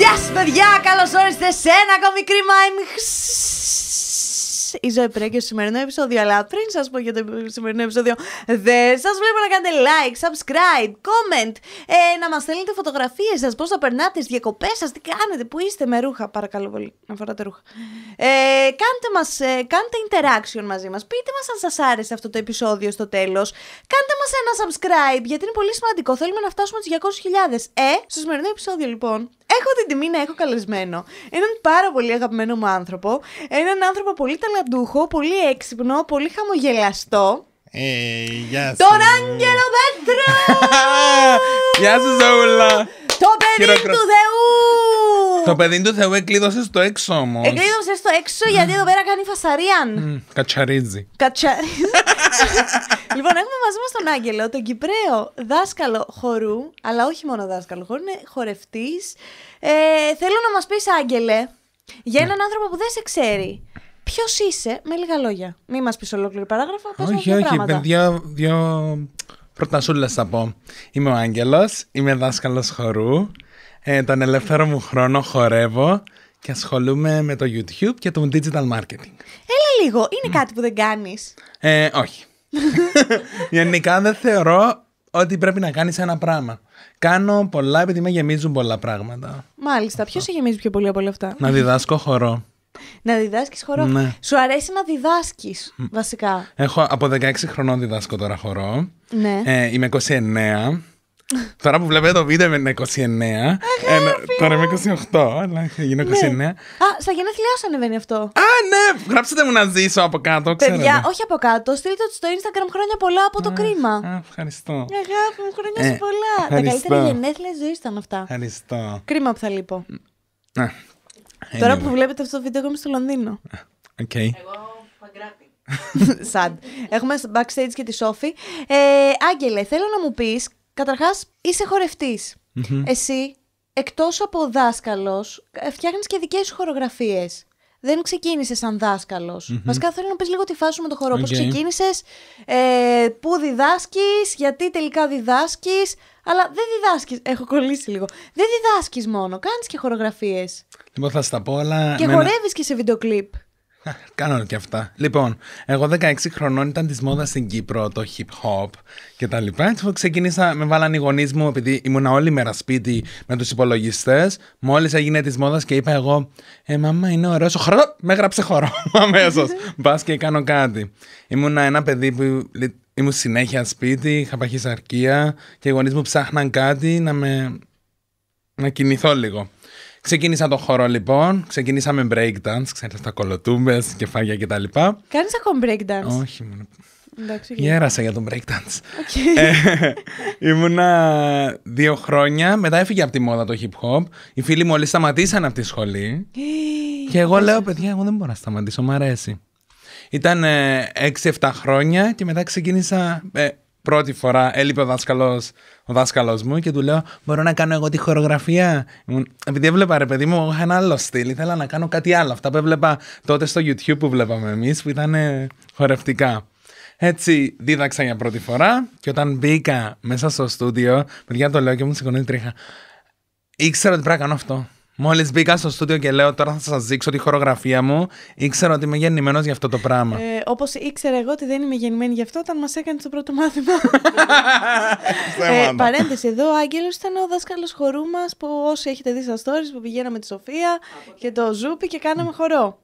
Γεια σας, παιδιά! Καλώς ήρθατε σε ένα ακόμη κρίμα. Η ζωή πρέπει και στο σημερινό επεισόδιο. Αλλά πριν σας πω για το σημερινό επεισόδιο, δεν σας βλέπω να κάνετε like, subscribe, comment, ε, να μας στέλνετε φωτογραφίες σας, πώς θα περνάτε, τις διακοπές σας, τι κάνετε, που είστε με ρούχα. Παρακαλώ πολύ, να φοράτε ρούχα. Ε, κάντε, μας, ε, κάντε interaction μαζί μας. Πείτε μας αν σας άρεσε αυτό το επεισόδιο στο τέλος. Κάντε μας ένα subscribe, γιατί είναι πολύ σημαντικό. Θέλουμε να φτάσουμε στι 200.000. Ε, στο σημερινό επεισόδιο λοιπόν, έχω την τιμή να έχω καλεσμένο έναν πάρα πολύ αγαπημένο μου άνθρωπο, έναν άνθρωπο πολύ ταλαντούχο, πολύ έξυπνο, πολύ χαμογελαστό. Ε, γεια σα! Τον Άγγελο Βέντρο! γεια σου, Ζαούλα! Το παιδί του Θεού! Το παιδί του Θεού εκλείδωσε στο έξω όμως. Εκλείδωσε στο έξω γιατί εδώ πέρα κάνει φασαρίαν. Κατσαρίζει. Κατσαρίζει. λοιπόν, έχουμε μαζί μας τον Άγγελο, τον Κυπραίο δάσκαλο χορού, αλλά όχι μόνο δάσκαλο χορού, είναι χορευτής. Ε, θέλω να μας πεις, Άγγελε, για έναν ναι. άνθρωπο που δεν σε ξέρει. Ποιος είσαι, με λίγα λόγια. Μην μας πεις ολόκληρη παράγραφα. Όχι, όχι, παιδιά, δύο Πρώτα σου θα πω. Είμαι ο Άγγελος, είμαι δάσκαλος χορού. Ε, τον ελεύθερο μου χρόνο χορεύω και ασχολούμαι με το YouTube και το digital marketing. Έλα λίγο, είναι κάτι που δεν κάνεις. Ε, όχι. Γενικά δεν θεωρώ ότι πρέπει να κάνεις ένα πράγμα. Κάνω πολλά επειδή με γεμίζουν πολλά πράγματα. Μάλιστα. Ποιος σε γεμίζει πιο πολύ από όλα αυτά, Να διδάσκω χορό. Να διδάσκεις χορό. Ναι. Σου αρέσει να διδάσκεις, βασικά. Έχω από 16 χρονών διδάσκω τώρα χορό. Ναι. Ε, είμαι 29. Τώρα που βλέπετε το βίντεο είμαι 29. Ε, τώρα είμαι 28, αλλά θα γίνω 29. Ναι. Α, στα γενέθλιά σου ανεβαίνει αυτό. Α, ναι! Γράψτε μου να ζήσω από κάτω, Παιδιά, όχι από κάτω. Στείλτε το στο Instagram χρόνια πολλά από το ε, κρίμα. ευχαριστώ. Ε, αγάπη μου, χρόνια σου πολλά. Ευχαριστώ. Τα καλύτερα γενέθλια ζωής ήταν αυτά. Ευχαριστώ. Κρίμα που θα λείπω. Ναι. Τώρα που βλέπετε αυτό το βίντεο, εγώ είμαι στο Λονδίνο. Okay. Ε, εγώ φαγκράτη. Σαν. Έχουμε backstage και τη Σόφη. Ε, Άγγελε, θέλω να μου πεις, καταρχάς είσαι Εσύ, εκτός από δάσκαλος, ε, φτιάχνεις και δικές σου χορογραφίες δεν ξεκίνησε σαν δάσκαλος. Mm-hmm. Βασικά θέλω να πεις λίγο τη φάση σου με το χορό. Okay. Πώς ξεκίνησες, ε, πού διδάσκεις, γιατί τελικά διδάσκεις. Αλλά δεν διδάσκεις. Έχω κολλήσει λίγο. Δεν διδάσκεις μόνο. Κάνεις και χορογραφίες. Λοιπόν, θα στα πω, αλλά. Και χορεύεις και σε βιντεοκλίπ. Κάνω και αυτά. Λοιπόν, εγώ 16 χρονών ήταν της μόδας στην Κύπρο το hip hop και τα λοιπά. Έτσι ξεκίνησα, με βάλαν οι γονείς μου, επειδή ήμουν όλη μέρα σπίτι με τους υπολογιστές. Μόλις έγινε της μόδας και είπα εγώ, Ε, μαμά, είναι ωραίος χορό. Με έγραψε χορό αμέσως. Μπας και κάνω κάτι. Ήμουν ένα παιδί που ήμουν συνέχεια σπίτι, είχα παχυσαρκία και οι γονείς μου ψάχναν κάτι να με. να κινηθώ λίγο. Ξεκίνησα το χώρο λοιπόν, ξεκινήσαμε breakdance, ξέρεις τα κολοτούμπες, τα κτλ. Κάνεις ακόμη breakdance. Όχι, μόνο. Εντάξει, Γέρασα για τον breakdance. Okay. Ε, ήμουνα δύο χρόνια, μετά έφυγε από τη μόδα το hip hop. Οι φίλοι μου όλοι σταματήσαν από τη σχολή. και εγώ λέω, παιδιά, εγώ δεν μπορώ να σταματήσω, μου αρέσει. Ήταν Ήταν ε, 6-7 χρόνια και μετά ξεκίνησα. Ε, πρώτη φορά έλειπε ο δάσκαλος δάσκαλος μου και του λέω: Μπορώ να κάνω εγώ τη χορογραφία. Επειδή έβλεπα, ρε παιδί μου, είχα ένα άλλο στυλ. Ήθελα να κάνω κάτι άλλο. Αυτά που έβλεπα τότε στο YouTube που βλέπαμε εμείς, που ήταν χορευτικά. Έτσι δίδαξα για πρώτη φορά και όταν μπήκα μέσα στο στούντιο, παιδιά το λέω και μου σηκωνεί τρίχα. Ήξερα ότι πρέπει να κάνω αυτό. Μόλις μπήκα στο στούντιο και λέω τώρα θα σας δείξω τη χορογραφία μου, ήξερα ότι είμαι γεννημένος για αυτό το πράγμα. Ε, Όπως ήξερα εγώ ότι δεν είμαι γεννημένη για αυτό όταν μας έκανε το πρώτο μάθημα. ε, παρένθεση εδώ, ο Άγγελος ήταν ο δάσκαλος χορού μας που όσοι έχετε δει στα stories που πηγαίναμε τη Σοφία και το Ζούπι και κάναμε χορό.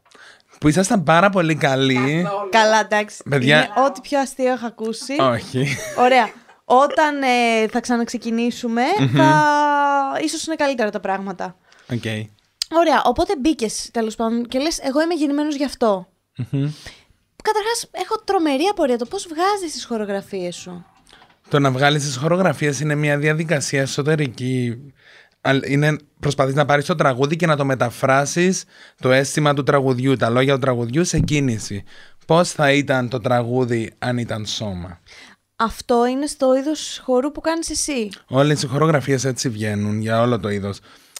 Που ήσασταν πάρα πολύ καλοί. Καλά, εντάξει. Παιδιά... Είναι ό,τι πιο αστείο έχω ακούσει. Όχι. Ωραία. Όταν ε, θα ξαναξεκινήσουμε, θα... ίσως είναι καλύτερα τα πράγματα. Okay. Ωραία. Οπότε μπήκες τέλος πάντων και λες: Εγώ είμαι γεννημένος γι' αυτό. Mm-hmm. Καταρχάς, έχω τρομερή απορία το πώς βγάζεις τις χορογραφίες σου. Το να βγάλεις τις χορογραφίες είναι μια διαδικασία εσωτερική. Είναι, προσπαθείς να πάρεις το τραγούδι και να το μεταφράσεις το αίσθημα του τραγουδιού, τα λόγια του τραγουδιού σε κίνηση. Πώς θα ήταν το τραγούδι αν ήταν σώμα. Αυτό είναι στο είδος χορού που κάνεις εσύ. Όλες οι χορογραφίες έτσι βγαίνουν για όλο το είδος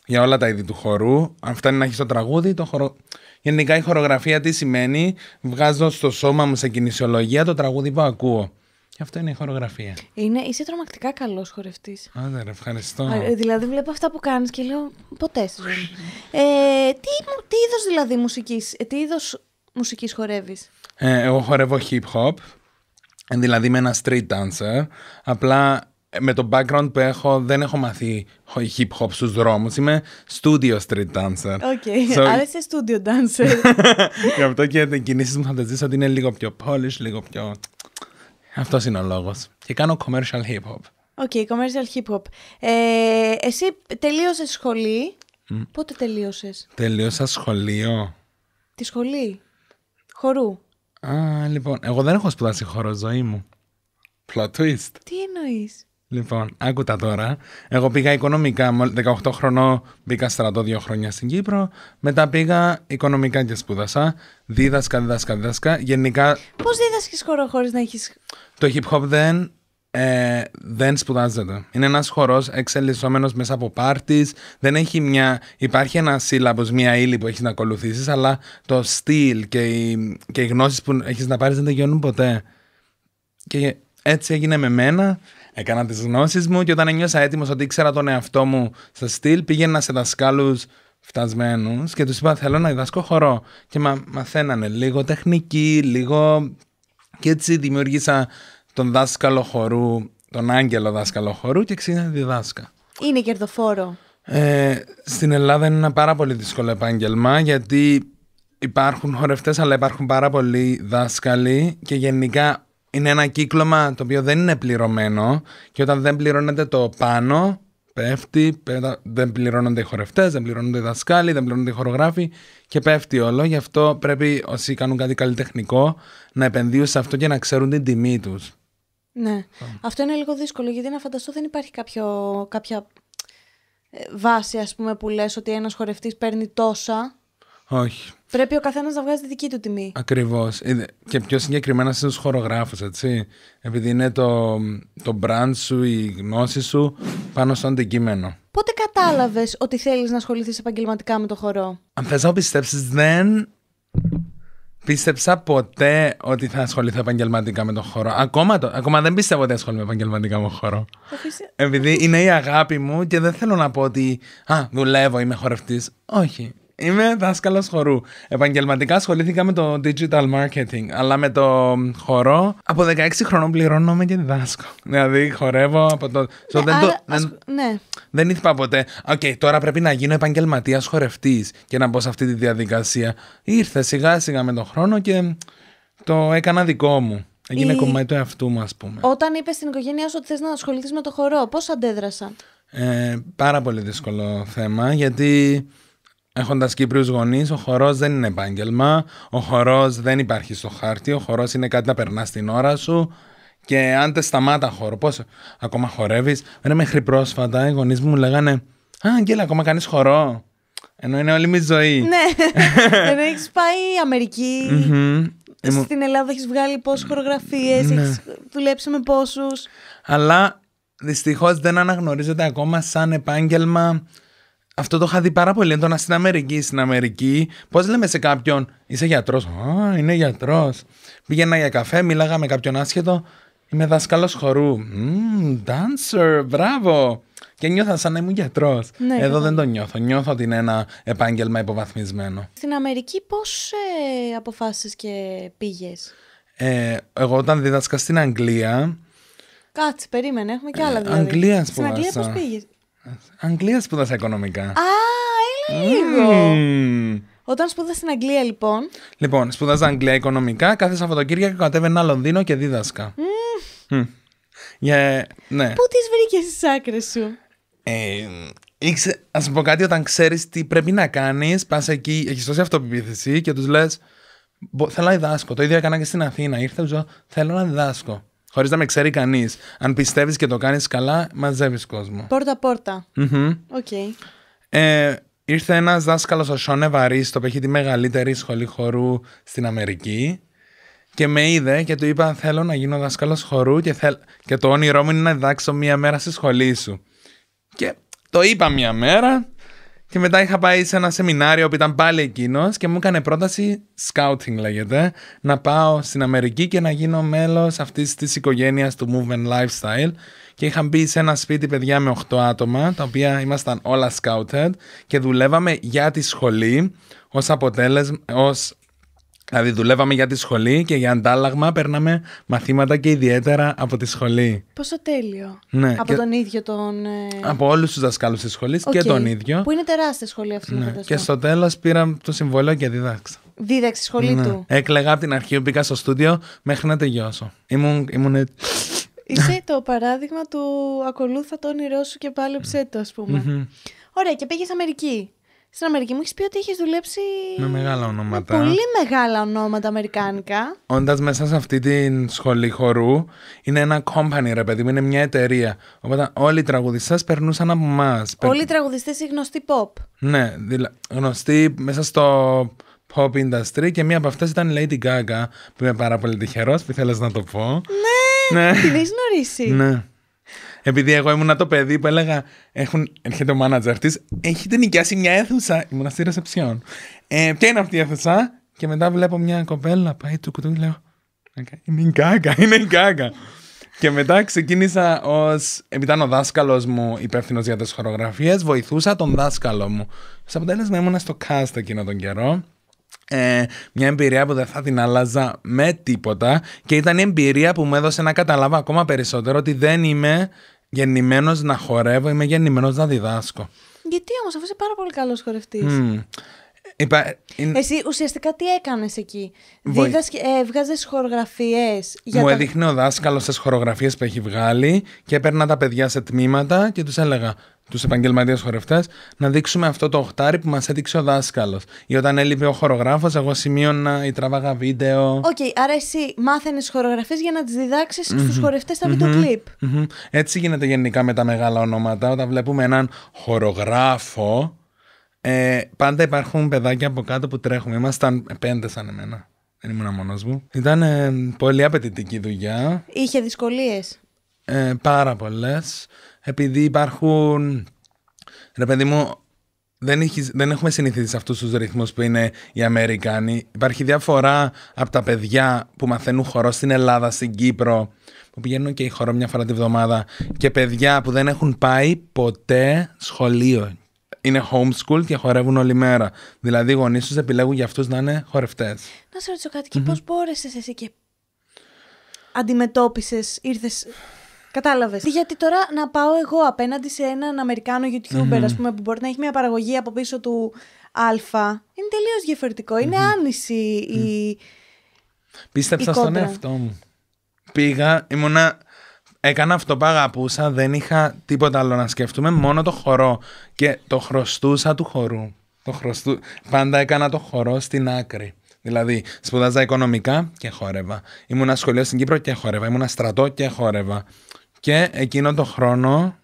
για όλα τα είδη του χορού. Αν φτάνει να έχεις το τραγούδι, το χορο... Γενικά η χορογραφία τι σημαίνει, βγάζω στο σώμα μου σε κινησιολογία το τραγούδι που ακούω. Και αυτό είναι η χορογραφία. Είναι, είσαι τρομακτικά καλός χορευτής. Άντε, ευχαριστώ. Ε, δηλαδή, βλέπω αυτά που κάνεις και λέω ποτέ σου. Ε, τι τι είδος δηλαδή μουσικής, ε, τι είδος μουσικής χορεύεις. Ε, εγώ χορεύω hip hop, δηλαδή είμαι ένας street dancer. Απλά ε, με το background που έχω, δεν έχω μαθεί hip hop στους δρόμους. Είμαι studio street dancer. Οκ, άρα είσαι studio dancer. Γι' αυτό και οι κινήσεις μου θα ζήσω ότι είναι λίγο πιο polish, λίγο πιο... Αυτός είναι ο λόγος. Και κάνω commercial hip hop. Οκ, commercial hip hop. Ε, εσύ τελείωσες σχολή. Πότε τελείωσες? Τελείωσα σχολείο. Τη σχολή. Χορού. Α, λοιπόν, εγώ δεν έχω σπουδάσει χώρο ζωή μου. Plot twist. Τι εννοείς, Λοιπόν, άκουτα τώρα. Εγώ πήγα οικονομικά. 18 χρονών μπήκα στρατό δύο χρόνια στην Κύπρο. Μετά πήγα οικονομικά και σπούδασα. Δίδασκα, δίδασκα, δίδασκα. Γενικά. Πώς δίδασκες χορό χωρίς να έχεις. Το hip hop δεν, ε, δεν σπουδάζεται. Είναι ένας χορός εξελισσόμενος μέσα από πάρτις. Δεν έχει μια. Υπάρχει ένας σύλλαμπο, μια ύλη που έχεις να ακολουθήσεις, αλλά το στυλ και οι, και γνώσεις που έχεις να πάρεις δεν τελειώνουν ποτέ. Και έτσι έγινε με μένα έκανα τις γνώσεις μου και όταν νιώσα έτοιμος ότι ήξερα τον εαυτό μου στο στυλ, πήγαινα σε δασκάλους φτασμένους και τους είπα: Θέλω να διδάσκω χορό. Και μα, μαθαίνανε λίγο τεχνική, λίγο. Και έτσι δημιούργησα τον δάσκαλο χορού, τον άγγελο δάσκαλο χορού και ξύνα διδάσκα. Είναι κερδοφόρο. Ε, στην Ελλάδα είναι ένα πάρα πολύ δύσκολο επάγγελμα γιατί υπάρχουν χορευτές αλλά υπάρχουν πάρα πολλοί δάσκαλοι και γενικά είναι ένα κύκλωμα το οποίο δεν είναι πληρωμένο και όταν δεν πληρώνεται το πάνω, πέφτει, δεν πληρώνονται οι χορευτές, δεν πληρώνονται οι δασκάλοι, δεν πληρώνονται οι χορογράφοι και πέφτει όλο. Γι' αυτό πρέπει όσοι κάνουν κάτι καλλιτεχνικό να επενδύουν σε αυτό και να ξέρουν την τιμή τους. Ναι. Αυτό είναι λίγο δύσκολο γιατί να φανταστώ δεν υπάρχει κάποιο, κάποια ε, βάση ας πούμε που λες ότι ένας χορευτής παίρνει τόσα. Όχι. Πρέπει ο καθένας να βγάζει τη δική του τιμή. Ακριβώς. Ε, και πιο συγκεκριμένα στους χορογράφους, έτσι. Επειδή είναι το, το brand σου, η γνώση σου πάνω στο αντικείμενο. Πότε κατάλαβες ότι θέλεις να ασχοληθείς επαγγελματικά με το χορό. Αν θες να πιστέψεις, δεν πίστεψα ποτέ ότι θα ασχοληθώ επαγγελματικά με τον χώρο. Ακόμα, το, ακόμα δεν πιστεύω ότι ασχολούμαι επαγγελματικά με τον χώρο. Επειδή είναι η αγάπη μου και δεν θέλω να πω ότι Α, δουλεύω, είμαι χορευτής. Όχι. Είμαι δάσκαλος χορού. Επαγγελματικά ασχολήθηκα με το digital marketing, αλλά με το χορό από 16 χρονών πληρώνομαι και διδάσκω. Δηλαδή χορεύω από το. Ναι, ναι, δεν, άρα, το... ναι. δεν ήθελα ποτέ. Οκ, okay, τώρα πρέπει να γίνω επαγγελματίας χορευτής και να μπω σε αυτή τη διαδικασία. Ήρθε σιγά σιγά με τον χρόνο και το έκανα δικό μου. Έγινε Η... κομμάτι του εαυτού μου, ας πούμε. Όταν είπες στην οικογένειά σου ότι θες να ασχοληθείς με το χορό, πώς αντέδρασαν. Ε, πάρα πολύ δύσκολο θέμα γιατί Έχοντας Κύπριους γονείς, ο χορός δεν είναι επάγγελμα. Ο χορός δεν υπάρχει στο χάρτη. Ο χορός είναι κάτι να περνάς την ώρα σου. Και αν τε σταμάτα χορό, πώς ακόμα χορεύεις. Βέβαια μέχρι πρόσφατα οι γονείς μου λέγανε Α, Αγγέλα, ακόμα κάνεις χορό. Ενώ είναι όλη μου ζωή. Ναι. Ενώ έχεις πάει η Αμερική. Στην Ελλάδα έχεις βγάλει πόσες χορογραφίες, ναι. έχεις δουλέψει με πόσους. Αλλά δυστυχώς δεν αναγνωρίζεται ακόμα σαν επάγγελμα αυτό το είχα δει πάρα πολύ έντονα στην Αμερική. Στην Αμερική, πώς λέμε σε κάποιον, είσαι γιατρός. Α, είναι γιατρός. Πήγαινα για καφέ, μίλαγα με κάποιον άσχετο. Είμαι δάσκαλος χορού. Μmm, dancer, μπράβο. Και νιώθα σαν να είμαι γιατρός. Ναι, Εδώ ναι. δεν το νιώθω. Νιώθω ότι είναι ένα επάγγελμα υποβαθμισμένο. Στην Αμερική, πώς ε, αποφάσισες και πήγες. Ε, εγώ όταν δίδασκα στην Αγγλία. Κάτσε, περίμενε, έχουμε και άλλα ε, δηλαδή. Αγγλίας, Στην Αγγλία πώς πήγες. Αγγλίας σπούδασα οικονομικά. Α, λίγο. Όταν σπούδασα στην Αγγλία, λοιπόν. Λοιπόν, σπούδασα Αγγλία οικονομικά, κάθε Σαββατοκύριακο κατέβαινα Λονδίνο και δίδασκα. ναι. Πού τις βρήκες στι άκρες σου. Ε, Ας πω κάτι, όταν ξέρεις τι πρέπει να κάνεις, πας εκεί, έχεις τόση αυτοπεποίθηση και τους λες. Θέλω να διδάσκω. Το ίδιο έκανα και στην Αθήνα. Ήρθα, ζω, θέλω να διδάσκω. Χωρίς να με ξέρει κανείς. Αν πιστεύεις και το κάνεις καλά, μαζεύεις κόσμο. Πόρτα-πόρτα. Οκ. Mm-hmm. Ε, okay. ήρθε ένας δάσκαλος, ο Σόνε Ευαρίστο, που έχει τη μεγαλύτερη σχολή χορού στην Αμερική. Και με είδε και του είπα: Θέλω να γίνω δάσκαλος χορού και, θέλ... και το όνειρό μου είναι να διδάξω μία μέρα στη σχολή σου. Και το είπα μία μέρα και μετά είχα πάει σε ένα σεμινάριο που ήταν πάλι εκείνος και μου έκανε πρόταση, scouting λέγεται, να πάω στην Αμερική και να γίνω μέλος αυτής της οικογένειας του Movement Lifestyle. Και είχα μπει σε ένα σπίτι παιδιά με 8 άτομα, τα οποία ήμασταν όλα scouted και δουλεύαμε για τη σχολή ως αποτέλεσμα, ως Δηλαδή δουλεύαμε για τη σχολή και για αντάλλαγμα παίρναμε μαθήματα και ιδιαίτερα από τη σχολή. Πόσο τέλειο. Ναι, από τον ίδιο τον... Ε, από όλους τους δασκάλους της σχολής και τον ίδιο. Που είναι τεράστια σχολή αυτή. Ναι. Και στο τέλος πήρα το συμβόλαιο και δίδαξα. Δίδαξε σχολή ναι. του. Έκλεγα από την αρχή που μπήκα στο στούντιο μέχρι να τελειώσω. Ήμουν... ήμουν... Είσαι το παράδειγμα του ακολούθα το όνειρό σου και πάλεψέ το, ας πουμε Ωραία, και πήγες Αμερική στην Αμερική μου έχεις πει ότι έχεις δουλέψει. Με μεγάλα ονόματα. πολύ μεγάλα ονόματα αμερικάνικα. Όντας μέσα σε αυτή τη σχολή χορού, είναι ένα company, ρε παιδί μου, είναι μια εταιρεία. Οπότε όλοι οι τραγουδιστές περνούσαν από εμάς. Όλοι οι τραγουδιστές είναι γνωστοί pop. Ναι, δηλα... γνωστοί μέσα στο pop industry και μία από αυτές ήταν η Lady Gaga, που είμαι πάρα πολύ τυχερός που ήθελα να το πω. Ναι, ναι. την έχεις γνωρίσει. Ναι. Επειδή εγώ ήμουν το παιδί που έλεγα, έχουν, έρχεται ο μάνατζερ της, έχετε νοικιάσει μια αίθουσα. Ήμουν στη ρεσεψιόν. Ε, ποια είναι αυτή η αίθουσα, και μετά βλέπω μια κοπέλα, πάει του κουτού, λέω. Είναι η κάκα, είναι η κάκα. Και μετά ξεκίνησα ως. Επειδή ήταν ο δάσκαλος μου υπεύθυνος για τις χορογραφίες, βοηθούσα τον δάσκαλο μου. Στο αποτέλεσμα ήμουνα στο cast εκείνο τον καιρό. Ε, μια εμπειρία που δεν θα την άλλαζα με τίποτα και ήταν η εμπειρία που μου έδωσε να καταλάβω ακόμα περισσότερο ότι δεν είμαι γεννημένος να χορεύω, είμαι γεννημένος να διδάσκω. Γιατί όμως, αφού είσαι πάρα πολύ καλός χορευτής. Εσύ ουσιαστικά τι έκανες εκεί. Βοή... Δίδασκε... χορογραφίε. Μου τα... έδειχνε ο δάσκαλος τις χορογραφίες που έχει βγάλει και έπαιρνα τα παιδιά σε τμήματα και τους έλεγα τους επαγγελματίες χορευτές, να δείξουμε αυτό το οχτάρι που μας έδειξε ο δάσκαλος. Ή όταν έλειπε ο χορογράφος, εγώ σημείωνα ή τραβάγα βίντεο. Οκ, okay, άρα εσύ μάθαινες χορογραφίε για να τις διδάξεις mm-hmm. στους χορευτές στα mm-hmm. κλειπ. Έτσι γίνεται γενικά με τα μεγάλα ονόματα. Όταν βλέπουμε έναν χορογράφο, ε, πάντα υπάρχουν παιδάκια από κάτω που τρέχουμε. Ήμασταν πέντε σαν εμένα. Δεν ήμουν μόνος μου. Ήταν ε, πολύ απαιτητική δουλειά. Είχε δυσκολίες. Ε, πάρα πολλές. Επειδή υπάρχουν. Ρε παιδί μου, δεν, έχεις, δεν έχουμε συνηθίσει σε αυτούς τους ρυθμούς που είναι οι Αμερικάνοι. Υπάρχει διαφορά από τα παιδιά που μαθαίνουν χορό στην Ελλάδα, στην Κύπρο, που πηγαίνουν και η χορό μια φορά τη βδομάδα, και παιδιά που δεν έχουν πάει ποτέ σχολείο. Είναι homeschool και χορεύουν όλη μέρα. Δηλαδή οι γονείς τους επιλέγουν για αυτούς να είναι χορευτές. Να σε ρωτήσω κάτι, και mm-hmm. πώς εσύ και Αντιμετώπισες, ήρθες. Κατάλαβες. Γιατί τώρα να πάω εγώ απέναντι σε έναν Αμερικάνο YouTuber, mm ας πούμε, που μπορεί να έχει μια παραγωγή από πίσω του Α. Είναι τελείως ειναι Είναι άνηση mm-hmm. η. Πίστεψα στον εαυτό μου. Πήγα, ήμουνα. Έκανα αυτό που αγαπούσα, δεν είχα τίποτα άλλο να σκεφτούμε, μόνο το χορό. Και το χρωστούσα του χορού. Το χρωστού... Πάντα έκανα το χορό στην άκρη. Δηλαδή, σπουδάζα οικονομικά και χόρευα. Ήμουνα σχολείο στην Κύπρο και χόρευα. Ήμουνα στρατό και χόρευα. Και εκείνο το χρόνο,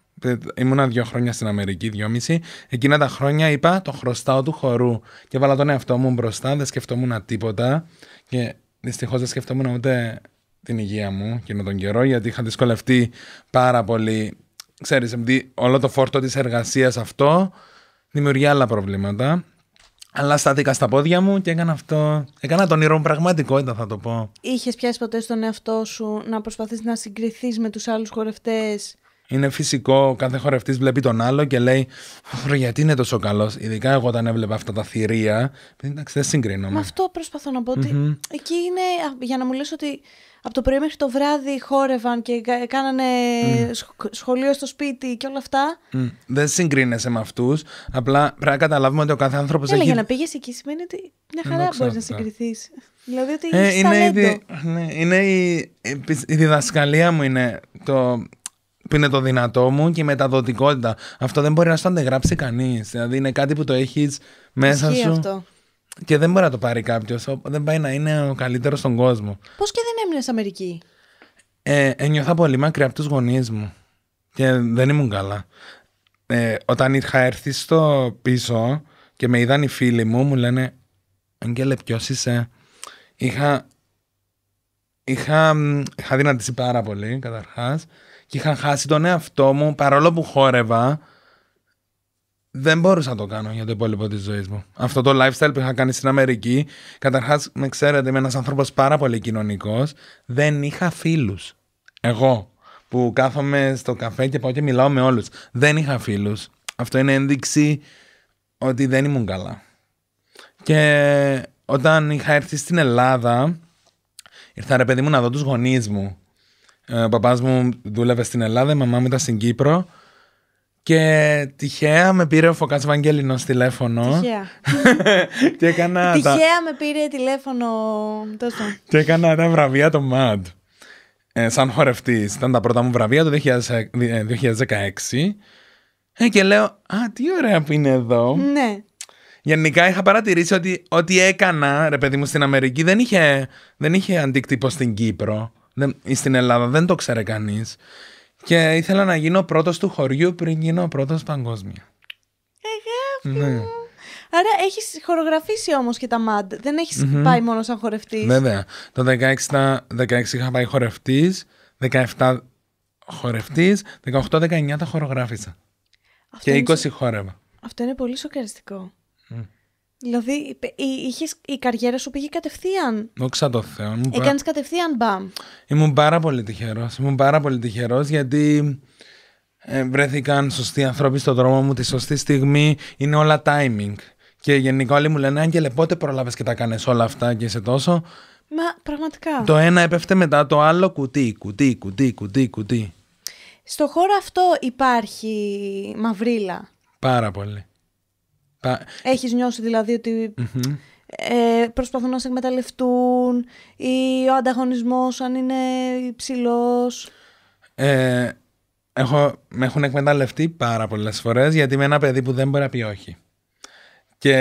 ήμουνα δύο χρόνια στην Αμερική, δυόμιση, εκείνα τα χρόνια είπα το χρωστάω του χορού. Και βάλα τον εαυτό μου μπροστά, δεν σκεφτόμουν τίποτα. Και δυστυχώς δεν σκεφτόμουν ούτε την υγεία μου εκείνο τον καιρό, γιατί είχα δυσκολευτεί πάρα πολύ. Ξέρεις, όλο το φόρτο της εργασίας αυτό δημιουργεί άλλα προβλήματα. Αλλά στάθηκα στα πόδια μου και έκανα αυτό. Έκανα τον πραγματικό πραγματικότητα, θα το πω. Είχες πιάσει ποτέ στον εαυτό σου να προσπαθείς να συγκριθείς με τους άλλους χορευτές. Είναι φυσικό, κάθε χορευτής βλέπει τον άλλο και λέει: Ρε, γιατί είναι τόσο καλός. Ειδικά εγώ όταν έβλεπα αυτά τα θηρία. Εντάξει, δεν συγκρίνομαι. Με αυτό προσπαθώ να πω. οτι εκεί είναι. Για να μου λες ότι από το πρωί μέχρι το βράδυ χόρευαν και κάνανε σχολείο στο σπίτι και όλα αυτά. Δεν συγκρίνεσαι με αυτούς. Απλά πρέπει να καταλάβουμε ότι ο κάθε άνθρωπος ε, έχει. για να πήγες εκεί σημαίνει ότι μια χαρά μπορείς να συγκριθείς. Δηλαδή ότι ε, είναι, ταλέντο. ναι, είναι η, η διδασκαλία μου είναι το, που είναι το δυνατό μου και η μεταδοτικότητα. Αυτό δεν μπορεί να σου αντεγράψει κανείς. Δηλαδή είναι κάτι που το έχεις μέσα Ισχύει σου. Αυτό. Και δεν μπορεί να το πάρει κάποιος. Δεν πάει να είναι ο καλύτερος στον κόσμο. Πώς και έμεινες Αμερική. Ε, ένιωθα πολύ μακριά από τους γονείς μου. Και δεν ήμουν καλά. Ε, όταν είχα έρθει στο πίσω και με είδαν οι φίλοι μου, μου λένε Αγγέλε, ποιος είσαι. Είχα, είχα, είχα δυνατήσει πάρα πολύ καταρχάς και είχα χάσει τον εαυτό μου παρόλο που χόρευα δεν μπορούσα να το κάνω για το υπόλοιπο της ζωής μου. Αυτό το lifestyle που είχα κάνει στην Αμερική, καταρχάς, με ξέρετε, είμαι ένας άνθρωπος πάρα πολύ κοινωνικός. Δεν είχα φίλους. Εγώ που κάθομαι στο καφέ και πάω και μιλάω με όλους. Δεν είχα φίλους. Αυτό είναι ένδειξη ότι δεν ήμουν καλά. Και όταν είχα έρθει στην Ελλάδα, ήρθα ρε παιδί μου να δω τους γονείς μου. Ε, ο παπάς μου δούλευε στην Ελλάδα, η μαμά μου ήταν στην Κύπρο. Και τυχαία με πήρε ο Φωκάς Βαγγέλινος τηλέφωνο. Τυχαία. έκανα τυχαία τα... με πήρε τηλέφωνο τόσο. και έκανα τα βραβεία το MAD. Ε, σαν χορευτής. Ήταν τα πρώτα μου βραβεία το 2016. Ε, ε, και λέω, α, τι ωραία που είναι εδώ. Ναι. Γενικά είχα παρατηρήσει ότι ό,τι έκανα, ρε παιδί μου, στην Αμερική δεν είχε, δεν είχε αντίκτυπο στην Κύπρο. Δεν, ή στην Ελλάδα δεν το ξέρε κανείς. Και ήθελα να γίνω πρώτος του χωριού πριν γίνω πρώτος παγκόσμια. Αγάπη ναι. Άρα έχεις χορογραφήσει όμως και τα μαντ. Δεν εχει mm πάει μόνο σαν χορευτής. Βέβαια. Το 16, 16 είχα πάει χορευτής, 17 χορευτης 18 18-19 τα χορογράφησα. και 20 χόρευα. Αυτό είναι πολύ σοκαριστικό. Δηλαδή, η, η καριέρα σου πήγε κατευθείαν. Όξα τω Θεώ. Έκανε πα... κατευθείαν μπαμ. Ήμουν πάρα πολύ τυχερός. Ήμουν πάρα πολύ τυχερός γιατί ε, βρέθηκαν σωστοί άνθρωποι στον δρόμο μου τη σωστή στιγμή. Είναι όλα timing. Και γενικά όλοι μου λένε, Άγγελε, πότε πρόλαβες και τα κάνει όλα αυτά και είσαι τόσο. Μα πραγματικά. Το ένα έπεφτε μετά το άλλο κουτί, κουτί, κουτί, κουτί, κουτί. Στο χώρο αυτό υπάρχει μαυρίλα. Πάρα πολύ. Έχεις νιώσει δηλαδή ε, προσπαθούν να σε εκμεταλλευτούν ή ο ανταγωνισμός αν είναι υψηλός. Ε, έχω, με έχουν εκμεταλλευτεί πάρα πολλές φορές γιατί είμαι ένα παιδί που δεν μπορεί να πει όχι. Και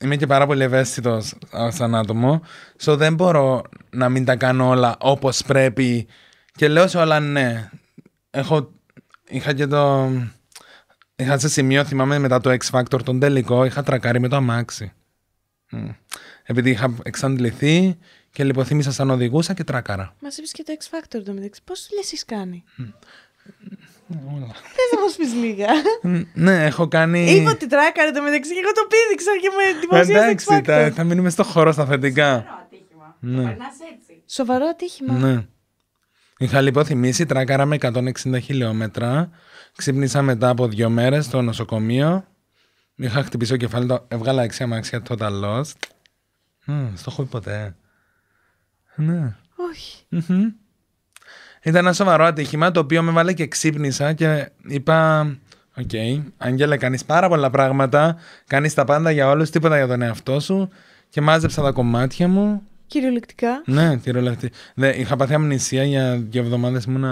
είμαι και πάρα πολύ ευαίσθητος σαν άτομο. So δεν μπορώ να μην τα κάνω όλα όπως πρέπει. Και λέω σε όλα ναι. Έχω... Είχα και το. Είχα σε σημείο, θυμάμαι μετά το X Factor, τον τελικό, είχα τρακάρει με το αμάξι. Επειδή είχα εξαντληθεί και λιποθύμησα σαν οδηγούσα και τράκαρα. Μας είπες και το X Factor το μεταξύ. Πώ λε, εσύ κάνει. Όλα. θα να μας πεις λίγα. Ναι, έχω κάνει. Είπα ότι τράκαρε το μεταξύ και εγώ το πήδηξα και με εντυπωσίασε. Εντάξει, θα μείνουμε στο χώρο στα αφεντικά. Σοβαρό ατύχημα. Ναι. Είχα έτσι. Σοβαρό ατύχημα. Ναι. τράκαρα με 160 χιλιόμετρα. Ξύπνησα μετά από δύο μέρες στο νοσοκομείο. Μου είχα χτυπήσει το κεφάλι, το έβγαλα έξι αμάξια total lost. Mm, στο έχω ποτέ. Ναι. Όχι. Mm-hmm. Ήταν ένα σοβαρό ατύχημα το οποίο με βάλε και ξύπνησα και είπα. Οκ, okay, Άγγελε, κάνεις πάρα πολλά πράγματα. Κάνεις τα πάντα για όλους, τίποτα για τον εαυτό σου. Και μάζεψα τα κομμάτια μου Κυριολεκτικά. Ναι, κυριολεκτικά. είχα πάθει αμνησία για δύο εβδομάδες ήμουν.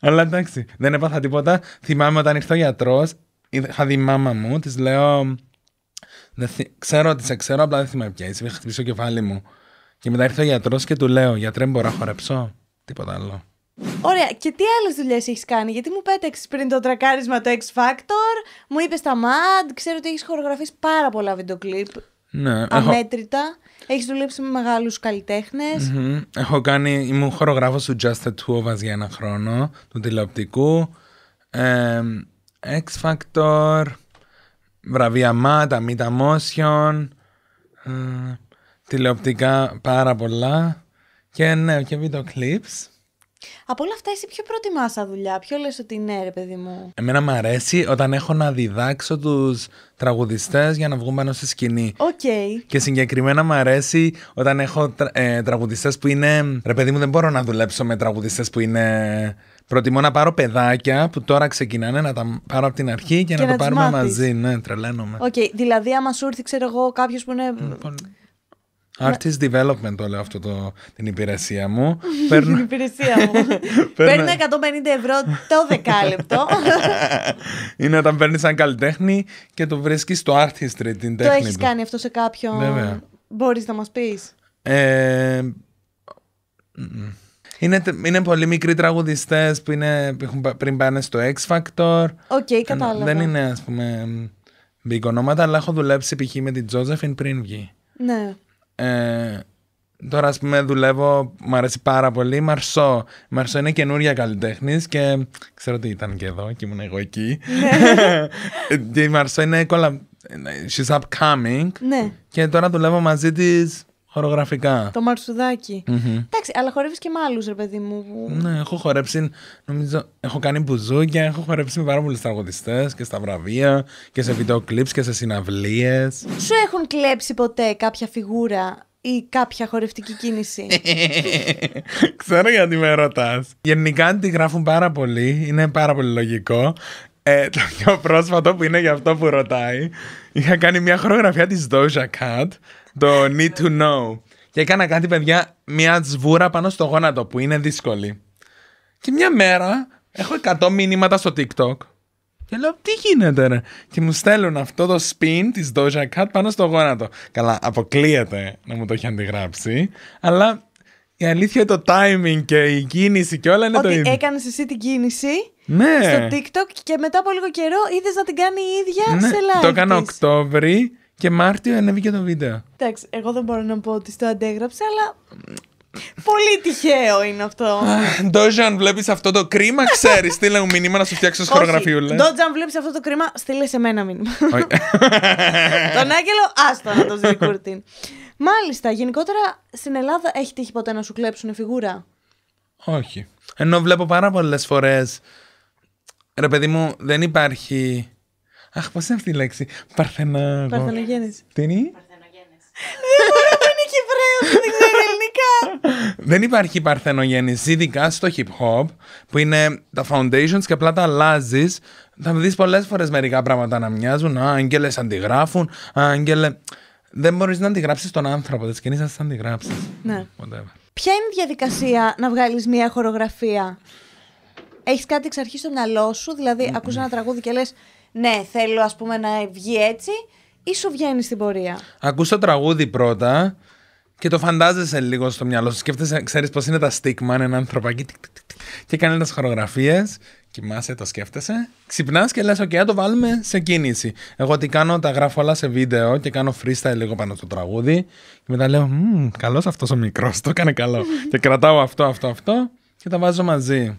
Αλλά εντάξει, δεν έπαθα τίποτα. Θυμάμαι όταν ήρθε ο γιατρός, είχα δει η μάμα μου, της λέω. Ξέρω ότι σε ξέρω, απλά δεν θυμάμαι πια. είχα χτυπήσει το κεφάλι μου. Και μετά ήρθε ο γιατρός και του λέω: Γιατρέ, μπορώ να χορέψω. Τίποτα άλλο. Ωραία, και τι άλλες δουλειές έχεις κάνει, Γιατί μου πέταξες πριν το τρακάρισμα το X Factor, μου είπες τα MAD, ξέρω ότι έχεις χορογραφεί πάρα πολλά βίντεο ναι, αμέτρητα. Έχεις δουλέψει με μεγάλους καλλιτέχνες. Mm-hmm. Έχω κάνει. Ήμουν χορογράφος του Just the Two of Us για ένα χρόνο, του τηλεοπτικού. Ε, X Factor. Βραβεία Μάτα, Μίτα Μόσιον. Ε, τηλεοπτικά πάρα πολλά. Και ναι, και βίντεο clips. Από όλα αυτά, εσύ πιο προτιμά σαν δουλειά, ποιο λες ότι είναι, ρε παιδί μου. Εμένα μου αρέσει όταν έχω να διδάξω τους τραγουδιστές για να βγουν πάνω στη σκηνή. Οκ. Okay. Και συγκεκριμένα μου αρέσει όταν έχω ε, τραγουδιστές που είναι. Ρε παιδί μου, δεν μπορώ να δουλέψω με τραγουδιστές που είναι. Προτιμώ να πάρω παιδάκια που τώρα ξεκινάνε να τα πάρω από την αρχή και, να, να το πάρουμε μάθεις. μαζί. Ναι, τρελαίνομαι. Οκ. Okay. Δηλαδή, άμα σου ήρθε ξέρω εγώ, κάποιος που είναι. Λοιπόν, ναι. Artist development όλο αυτό το, την υπηρεσία μου. Παίρνω... την υπηρεσία μου. Παίρνω 150 ευρώ το δεκάλεπτο. Είναι όταν παίρνεις σαν καλλιτέχνη και το βρίσκεις στο artistry την τέχνη. Το έχει κάνει αυτό σε κάποιον. Μπορείς να μας πεις. Ε... Είναι, πολύ μικροί τραγουδιστές που είναι, πριν πάνε στο X Factor. Οκ, okay, Δεν είναι ας πούμε μπικονόματα, αλλά έχω δουλέψει π.χ. με την Τζόζεφιν πριν βγει. Ναι. Ε, τώρα, ας πούμε, δουλεύω, μου αρέσει πάρα πολύ. Μαρσό. Μαρσό είναι καινούρια καλλιτέχνης και ξέρω ότι ήταν και εδώ και ήμουν εγώ εκεί. Ναι. και η Μαρσό είναι ε, She's upcoming. Ναι. Και τώρα δουλεύω μαζί της χορογραφικά. Το μαρσουδακι mm-hmm. Εντάξει, αλλά χορεύεις και με άλλους, ρε παιδί μου. Ναι, έχω χορέψει. Νομίζω. Έχω κάνει μπουζούκια, έχω χορέψει με πάρα πολλούς τραγουδιστές και στα βραβεία και σε βίντεο κλειπ και σε συναυλίες. Σου έχουν κλέψει ποτέ κάποια φιγούρα ή κάποια χορευτική κίνηση. Ξέρω γιατί με ρωτάς. Γενικά τη γράφουν πάρα πολύ. Είναι πάρα πολύ λογικό. Ε, το πιο πρόσφατο που είναι για αυτό που ρωτάει. Είχα κάνει μια χορογραφία της Doja Cat το need to know. Και έκανα κάτι, παιδιά, μια τσβούρα πάνω στο γόνατο που είναι δύσκολη. Και μια μέρα έχω 100 μήνυματα στο TikTok. Και λέω, τι γίνεται, ρε. Και μου στέλνουν αυτό το spin της Doja Cat πάνω στο γόνατο. Καλά, αποκλείεται να μου το έχει αντιγράψει. Αλλά η αλήθεια είναι το timing και η κίνηση και όλα είναι το ίδιο. Ότι έκανες εσύ την κίνηση ναι. στο TikTok και μετά από λίγο καιρό είδες να την κάνει η ίδια ναι. σε live. Το έκανα Οκτώβρη και Μάρτιο ανέβηκε το βίντεο. Εντάξει, εγώ δεν μπορώ να πω ότι στο αντέγραψα, αλλά. Πολύ τυχαίο είναι αυτό. Ντόζαν, βλέπεις αυτό το κρίμα, ξέρεις. Στείλε μου μήνυμα να σου φτιάξει το χορογραφιούλε. Ντόζαν, βλέπεις αυτό το κρίμα, στείλε σε μένα μήνυμα. Τον Άγγελο, άστο να το κουρτίν. Μάλιστα, γενικότερα στην Ελλάδα έχει τύχει ποτέ να σου κλέψουν φιγούρα. Όχι. Ενώ βλέπω πάρα πολλές φορές. Ρε παιδί μου, δεν υπάρχει Αχ, πώς είναι αυτή η λέξη. Παρθενά. Παρθενογέννηση. Τι είναι. Παρθενογέννηση. Δεν να είναι Κυπρέος, δεν ξέρω ελληνικά. Δεν υπάρχει παρθενογέννηση, ειδικά στο hip hop, που είναι τα foundations και απλά τα αλλάζεις. Θα δεις πολλές φορές μερικά πράγματα να μοιάζουν. Άγγελες αντιγράφουν. Άγγελε. Δεν μπορείς να αντιγράψεις τον άνθρωπο, δεν σκηνή να τι αντιγράψεις. Ναι. Ποια είναι η διαδικασία να βγάλεις μια χορογραφία. Έχεις κάτι εξ αρχής στο μυαλό σου, δηλαδη mm. ακούς ένα τραγούδι και λες ναι, θέλω ας πούμε να βγει έτσι ή σου βγαίνει στην πορεία. Ακούς το τραγούδι πρώτα και το φαντάζεσαι λίγο στο μυαλό σου. Σκέφτεσαι, ξέρεις πώς είναι τα στίγμα, είναι ένα ανθρωπάκι και κάνει ένας χορογραφίες Κοιμάσαι, το σκέφτεσαι. Ξυπνάς και λες: OK, το βάλουμε σε κίνηση. Εγώ τι κάνω, τα γράφω όλα σε βίντεο και κάνω freestyle λίγο πάνω στο τραγούδι. Και μετά λέω: Καλός αυτός ο μικρός, το έκανε καλό. και κρατάω αυτό, αυτό, αυτό και τα βάζω μαζί.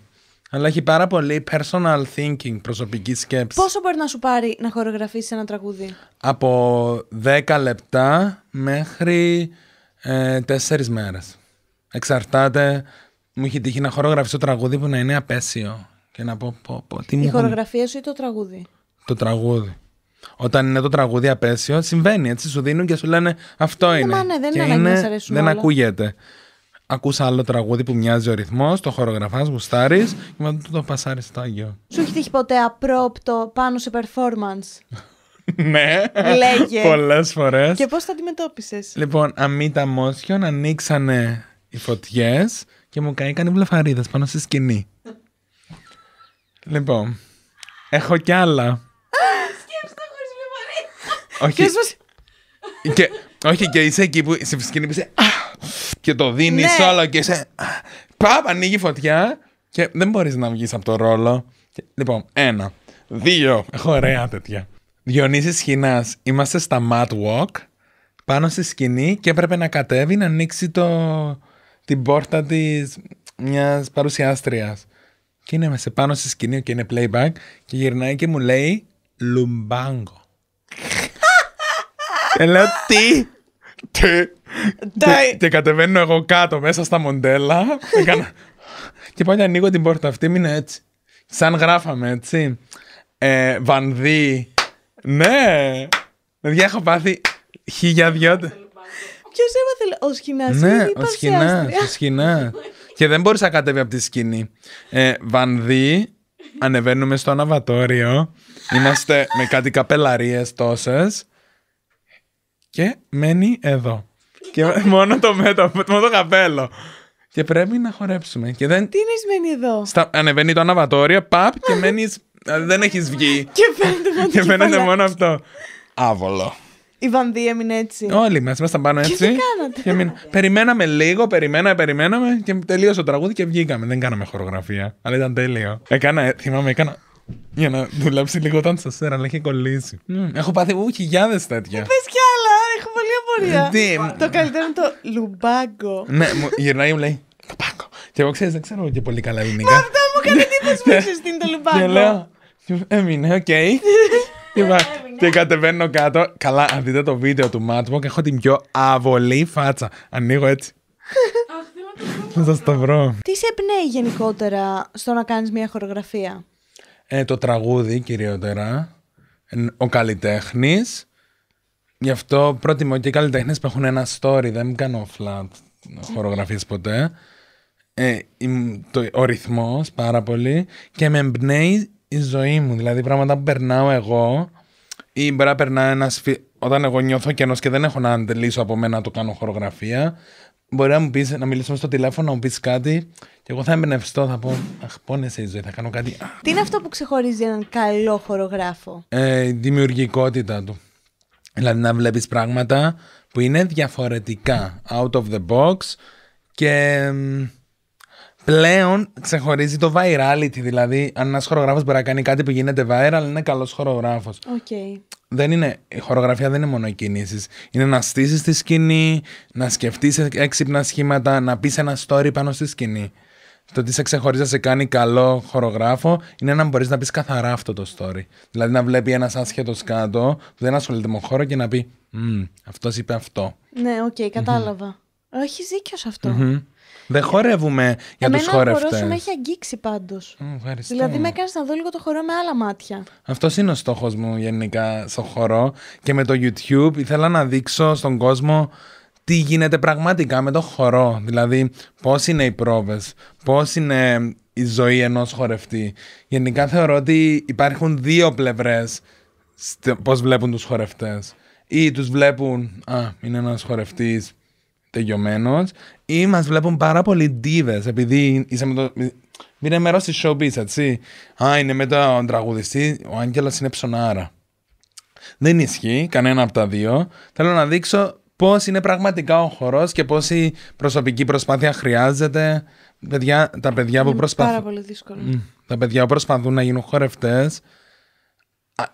Αλλά έχει πάρα πολύ personal thinking, προσωπική σκέψη. Πόσο μπορεί να σου πάρει να χορογραφήσεις ένα τραγούδι, Από 10 λεπτά μέχρι ε, 4 μέρες. Εξαρτάται. Μου έχει τύχει να χορογραφήσω τραγούδι που να είναι απέσιο. Και να πω, πω, πω τι Η χορογραφία σου ή το τραγούδι. Το τραγούδι. Όταν είναι το τραγούδι απέσιο, συμβαίνει. Έτσι σου δίνουν και σου λένε αυτό ναι, είναι. Μα ναι, δεν είναι, είναι, δεν όλα. ακούγεται ακούσα άλλο τραγούδι που μοιάζει ο ρυθμός, το χορογραφάς, γουστάρεις και μετά το, το στο Άγιο. Σου έχει τύχει ποτέ απρόπτο πάνω σε performance. ναι, λέγε. Πολλές φορές. Και πώς τα αντιμετώπισες. Λοιπόν, αμύτα μόσχιον ανοίξανε οι φωτιές και μου καήκαν οι βλαφαρίδε πάνω στη σκηνή. λοιπόν, έχω κι άλλα. Σκέψτε χωρίς Όχι και, όχι, και είσαι εκεί που σε σκηνή που είσαι. Και το δίνεις ναι. όλο και είσαι. Παπ, ανοίγει φωτιά. Και δεν μπορείς να βγεις από το ρόλο. λοιπόν, ένα. Δύο. Έχω ωραία τέτοια. Διονύσης Χινάς, είμαστε στα Mad Walk, πάνω στη σκηνή και έπρεπε να κατέβει να ανοίξει το... την πόρτα της μιας παρουσιάστριας. Και είναι μέσα πάνω στη σκηνή και είναι playback και γυρνάει και μου λέει «Λουμπάγκο». Ελέω λέω τι. Τι. Και κατεβαίνω εγώ κάτω μέσα στα μοντέλα. Και πάλι ανοίγω την πόρτα αυτή, είναι έτσι. Σαν γράφαμε, έτσι. Βανδί. Ε, βανδύ. Ναι. Παιδιά, έχω πάθει χίλια δυο. Ποιος έμαθε, ναι, ο σκηνάς Ναι, ο σκηνά. Ο και δεν μπορούσα να κατέβει από τη σκηνή. Ε, βανδύ, ανεβαίνουμε στο αναβατόριο. Είμαστε με κάτι καπελαρίες τόσες και μένει εδώ. και μόνο το μέτωπο, μόνο το καπέλο. Και πρέπει να χορέψουμε. Και δεν... Τι είναι μένει εδώ. Στα... Ανεβαίνει το αναβατόριο, παπ και μένεις. δεν έχεις βγει. και φαίνεται μόνο, και φαίνεται μόνο αυτό. Άβολο. Η βανδία έμεινε έτσι. Όλοι μας ήμασταν πάνω έτσι. Και τι κάνατε. Και Περιμέναμε λίγο, περιμέναμε, περιμέναμε και τελείωσε το τραγούδι και βγήκαμε. Δεν κάναμε χορογραφία, αλλά ήταν τέλειο. Έκανα, ε, θυμάμαι, έκανα. Για να δουλέψει λίγο όταν σα αλλά είχε κολλήσει. Mm. Έχω πάθει χιλιάδε τέτοια πορεία. Ε, το καλύτερο είναι το λουμπάγκο. Ναι, γυρνάει μου λέει Λουμπάγκο. Και εγώ ξέρεις, δεν ξέρω και πολύ καλά ελληνικά. Αυτό μου κάνει εντύπωση που ναι. ξέρεις τι είναι το λουμπάγκο. Και λέω Έμεινε, οκ. Και κατεβαίνω κάτω. Καλά, αν δείτε το βίντεο του Μάτμο και έχω την πιο αβολή φάτσα. Ανοίγω έτσι. Θα σας το βρω. Τι σε εμπνέει γενικότερα στο να κάνεις μια χορογραφία. Ε, το τραγούδι κυριότερα. Ο καλλιτέχνης. Γι' αυτό προτιμώ και οι καλλιτέχνες που έχουν ένα story, δεν κάνω flat χορογραφίες ποτέ. Ε, το, ο ρυθμός πάρα πολύ και με εμπνέει η ζωή μου. Δηλαδή, πράγματα που περνάω εγώ ή μπορεί να περνά ένας. Φι... Όταν εγώ νιώθω κενός και δεν έχω να αντελήσω από μένα να το κάνω χορογραφία, μπορεί να μου πεις να μιλήσω στο τηλέφωνο, να μου πεις κάτι και εγώ θα εμπνευστώ, θα πω Αχ, πόνεσαι η ζωή, θα κάνω κάτι. Τι είναι αυτό που ξεχωρίζει έναν καλό χορογράφο, ε, Η δημιουργικότητα του. Δηλαδή να βλέπεις πράγματα που είναι διαφορετικά, out of the box και πλέον ξεχωρίζει το virality. Δηλαδή, αν ένας χορογράφος μπορεί να κάνει κάτι που γίνεται viral, είναι καλός χορογράφος. Okay. Δεν είναι, η χορογραφία δεν είναι μόνο οι κινήσεις. Είναι να στήσεις τη σκηνή, να σκεφτείς έξυπνα σχήματα, να πεις ένα story πάνω στη σκηνή. Το τι σε ξεχωρίζει να σε κάνει καλό χορογράφο είναι να μπορείς να πεις καθαρά αυτό το story. Δηλαδή να βλέπει ένας άσχετος κάτω που δεν ασχολείται με χώρο και να πει Αυτός είπε αυτό. Ναι, οκ, okay, κατάλαβα. Mm-hmm. Έχεις δίκιο σε αυτό. Mm-hmm. Δεν χορεύουμε για τους χορευτέ. Το χορό σου με έχει αγγίξει πάντως. δηλαδή με έκανες να δω λίγο το χορό με άλλα μάτια. Αυτός είναι ο στόχος μου γενικά στο χορό. Και με το YouTube ήθελα να δείξω στον κόσμο τι γίνεται πραγματικά με το χορό. Δηλαδή, πώς είναι οι πρόβες, πώς είναι η ζωή ενός χορευτή. Γενικά θεωρώ ότι υπάρχουν δύο πλευρές πώς βλέπουν τους χορευτές. Ή τους βλέπουν, α, είναι ένας χορευτής τελειωμένος, ή μας βλέπουν πάρα πολύ ντίβε, επειδή είσαι με το. Είναι μέρος της showbiz, έτσι. Α, είναι με τον τραγουδιστή, ο Άγγελος είναι ψωνάρα. Δεν ισχύει κανένα από τα δύο. Θέλω να δείξω πώς είναι πραγματικά ο χορός και πόση προσωπική προσπάθεια χρειάζεται. Παιδιά, τα παιδιά που προσπαθούν. Πάρα πολύ δύσκολο. Τα παιδιά που προσπαθούν να γίνουν χορευτές.